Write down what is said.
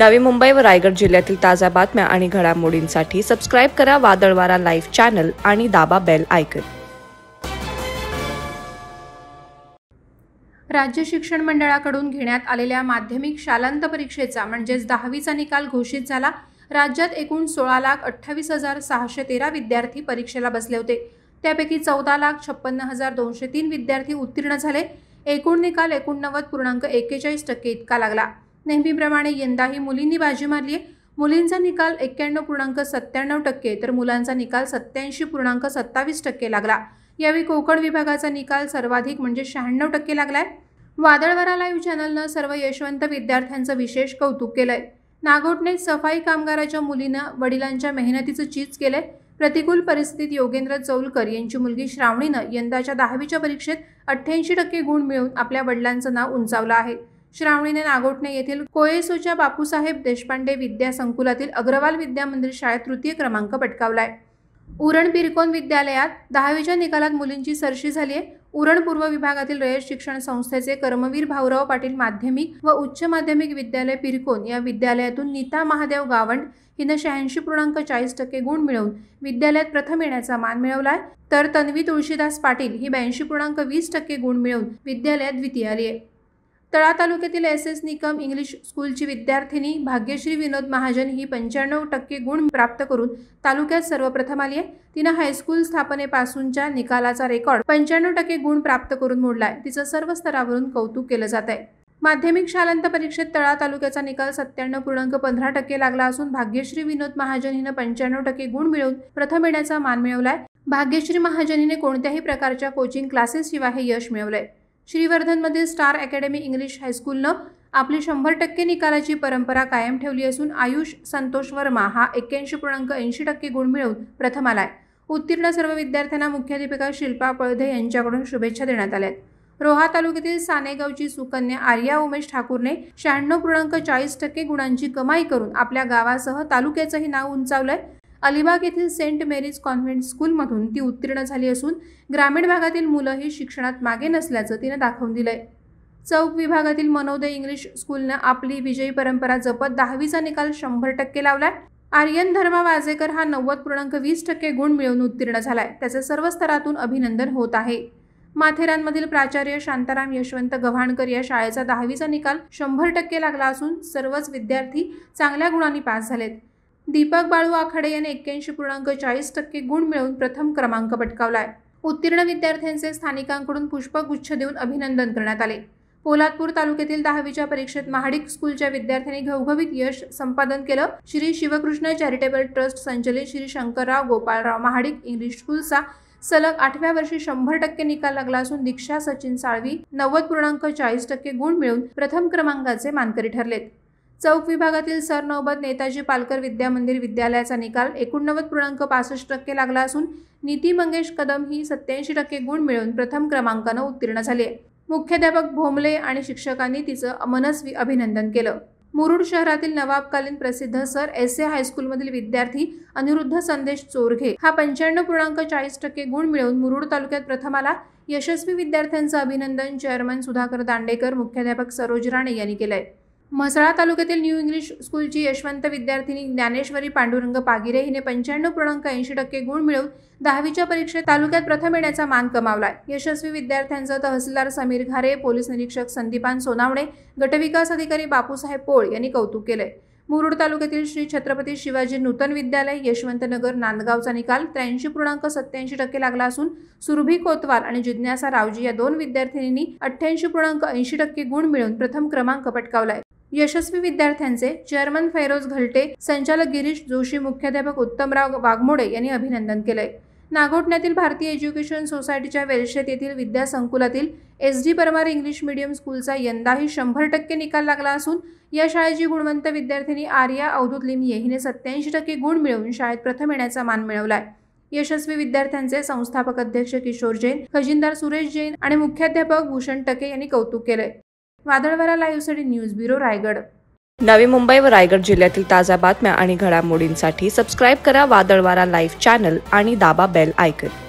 नवी मुंबई व रायगड जिल्ह्यातील ताज्या बातम्या आणि घडामोडींसाठी सबस्क्राईब करा वादळवारा लाईव्ह चॅनल आणि दाबा बेल ऐकत राज्य शिक्षण मंडळाकडून घेण्यात आलेल्या माध्यमिक शालांत परीक्षेचा म्हणजेच दहावीचा निकाल घोषित झाला राज्यात एकूण सोळा लाख अठ्ठावीस हजार सहाशे तेरा विद्यार्थी परीक्षेला बसले होते त्यापैकी चौदा लाख छप्पन्न हजार दोनशे तीन विद्यार्थी उत्तीर्ण झाले एकूण निकाल एकोणनव्वद पूर्णांक एक्केचाळीस टक्के इतका लागला नेहमीप्रमाणे यंदाही मुलींनी बाजी मारली आहे मुलींचा निकाल एक्क्याण्णव पूर्णांक सत्त्याण्णव टक्के तर मुलांचा निकाल सत्त्याऐंशी पूर्णांक सत्तावीस टक्के लागला यावेळी कोकण विभागाचा निकाल सर्वाधिक म्हणजे शहाण्णव टक्के लागलाय वादळवारा लाईव्ह चॅनलनं सर्व यशवंत विद्यार्थ्यांचं विशेष कौतुक आहे नागोटने सफाई कामगाराच्या मुलीनं वडिलांच्या मेहनतीचं चीज केलंय प्रतिकूल परिस्थितीत योगेंद्र चौलकर यांची मुलगी श्रावणीनं यंदाच्या दहावीच्या परीक्षेत अठ्ठ्याऐंशी टक्के गुण मिळवून आपल्या वडिलांचं नाव उंचावलं आहे श्रावणीने नागोठणे येथील कोयेसूच्या बापूसाहेब देशपांडे विद्या संकुलातील अग्रवाल विद्या मंदिर शाळेत तृतीय क्रमांक पटकावलाय उरण बिरकोन विद्यालयात दहावीच्या निकालात मुलींची सरशी झाली आहे उरण पूर्व विभागातील रयत शिक्षण संस्थेचे कर्मवीर भाऊराव पाटील माध्यमिक व उच्च माध्यमिक विद्यालय पिरकोन या विद्यालयातून नीता महादेव गावंड हिनं शहाऐंशी पूर्णांक चाळीस टक्के गुण मिळवून विद्यालयात प्रथम येण्याचा मान मिळवलाय तर तन्वी तुळशीदास पाटील ही ब्याऐंशी पूर्णांक वीस टक्के गुण मिळवून विद्यालयात द्वितीय आली आहे तळा तालुक्यातील एस एस निकम इंग्लिश स्कूलची विद्यार्थिनी भाग्यश्री विनोद महाजन ही पंच्याण्णव टक्के गुण प्राप्त करून तालुक्यात सर्वप्रथम आली आहे तिनं हायस्कूल स्थापनेपासूनच्या निकालाचा रेकॉर्ड पंच्याण्णव टक्के गुण प्राप्त करून मोडला आहे तिचं सर्व स्तरावरून कौतुक केलं जात आहे माध्यमिक शालांत परीक्षेत तळा तालुक्याचा निकाल सत्त्याण्णव पूर्णांक पंधरा टक्के लागला असून भाग्यश्री विनोद महाजन हिनं पंच्याण्णव टक्के गुण मिळवून प्रथम येण्याचा मान मिळवलाय भाग्यश्री महाजन हिने कोणत्याही प्रकारच्या कोचिंग क्लासेस शिवाय हे यश मिळवलंय श्रीवर्धनमधील स्टार अकॅडमी इंग्लिश हायस्कूलनं आपली शंभर टक्के निकालाची परंपरा कायम ठेवली असून आयुष संतोष वर्मा हा एक्क्याऐंशी पूर्णांक ऐंशी टक्के गुण मिळवून प्रथम आहे उत्तीर्ण सर्व विद्यार्थ्यांना मुख्याध्यापिका शिल्पा पळधे यांच्याकडून शुभेच्छा देण्यात आल्या रोहा तालुक्यातील सानेगावची सुकन्या आर्या उमेश ठाकूरने शहाण्णव पूर्णांक चाळीस टक्के गुणांची कमाई करून आपल्या गावासह तालुक्याचंही नाव उंचावलंय अलिबाग येथील सेंट मेरीज कॉन्व्हेंट स्कूलमधून ती उत्तीर्ण झाली असून ग्रामीण भागातील मुलं ही शिक्षणात मागे नसल्याचं तिनं दाखवून दिलंय चौक विभागातील मनोदय इंग्लिश स्कूलनं आपली विजयी परंपरा जपत दहावीचा निकाल शंभर टक्के लावलाय आर्यन धर्मा वाजेकर हा नव्वद पूर्णांक वीस टक्के गुण मिळवून उत्तीर्ण झालाय त्याचं सर्व स्तरातून अभिनंदन होत आहे माथेरानमधील प्राचार्य शांताराम यशवंत गव्हाणकर या शाळेचा दहावीचा निकाल शंभर टक्के लागला असून सर्वच विद्यार्थी चांगल्या गुणांनी पास झालेत दीपक बाळू आखाडे यांनी एक्क्याऐंशी पूर्णांक चाळीस टक्के गुण मिळवून प्रथम क्रमांक पटकावलाय उत्तीर्ण विद्यार्थ्यांचे स्थानिकांकडून पुष्पगुच्छ देऊन अभिनंदन करण्यात आले पोलादपूर तालुक्यातील दहावीच्या परीक्षेत महाडिक स्कूलच्या विद्यार्थ्यांनी घवघवीत यश संपादन केलं श्री शिवकृष्ण चॅरिटेबल ट्रस्ट संचलित श्री शंकरराव गोपाळराव महाडिक इंग्लिश स्कूलचा सलग आठव्या वर्षी शंभर टक्के निकाल लागला असून दीक्षा सचिन साळवी नव्वद पूर्णांक चाळीस टक्के गुण मिळून प्रथम क्रमांकाचे मानकरी ठरलेत चौक विभागातील सरनौबत नेताजी पालकर विद्या मंदिर विद्यालयाचा निकाल एकोणनव्वद पूर्णांक पासष्ट टक्के लागला असून नीती मंगेश कदम ही सत्याऐंशी टक्के गुण मिळवून प्रथम क्रमांकानं उत्तीर्ण झाली मुख्याध्यापक भोमले आणि शिक्षकांनी तिचं मनस्वी अभिनंदन केलं मुरुड शहरातील नवाबकालीन प्रसिद्ध सर एस ए हायस्कूलमधील विद्यार्थी अनिरुद्ध संदेश चोरघे हा पंच्याण्णव पूर्णांक चाळीस टक्के गुण मिळवून मुरुड तालुक्यात प्रथमाला यशस्वी विद्यार्थ्यांचं अभिनंदन चेअरमन सुधाकर दांडेकर मुख्याध्यापक सरोज राणे यांनी केलंय म्हसळा तालुक्यातील न्यू इंग्लिश स्कूलची यशवंत विद्यार्थिनी ज्ञानेश्वरी पांडुरंग पागिरे हिने पंच्याण्णव पूर्णांक ऐंशी टक्के गुण मिळवून दहावीच्या परीक्षेत तालुक्यात प्रथम येण्याचा मान कमावला यशस्वी विद्यार्थ्यांचं तहसीलदार समीर घारे पोलीस निरीक्षक संदीपान सोनावणे गटविकास अधिकारी बापूसाहेब पोळ यांनी कौतुक केलंय मुरुड तालुक्यातील श्री छत्रपती शिवाजी नूतन विद्यालय यशवंतनगर नांदगावचा निकाल त्र्याऐंशी पूर्णांक सत्याऐंशी टक्के लागला असून सुरभी कोतवाल आणि जिज्ञासा रावजी या दोन विद्यार्थिनींनी अठ्ठ्याऐंशी पूर्णांक ऐंशी टक्के गुण मिळून प्रथम क्रमांक पटकावलाय यशस्वी विद्यार्थ्यांचे चेअरमन फैरोज घलटे संचालक गिरीश जोशी मुख्याध्यापक उत्तमराव वाघमोडे यांनी अभिनंदन केलंय नागोठण्यातील भारतीय एज्युकेशन सोसायटीच्या वेलशेत येथील विद्यासंकुलातील S D Parmar English medium स्कूलचा यंदाही शंभर टक्के निकाल लागला असून या शाळेची गुणवंत विद्यार्थिनी आर्या अवधूत लिमये हिने सत्याऐंशी टक्के गुण मिळवून शाळेत प्रथम येण्याचा मान मिळवला यशस्वी विद्यार्थ्यांचे संस्थापक अध्यक्ष किशोर जैन खजिनदार सुरेश जैन आणि मुख्याध्यापक भूषण टके यांनी कौतुक केले वादळवारा लाईव्हसाठी न्यूज ब्युरो रायगड नवी मुंबई व रायगड जिल्ह्यातील ताज्या बातम्या आणि घडामोडींसाठी सबस्क्राईब करा वादळवारा लाईव्ह चॅनल आणि दाबा बेल आयकन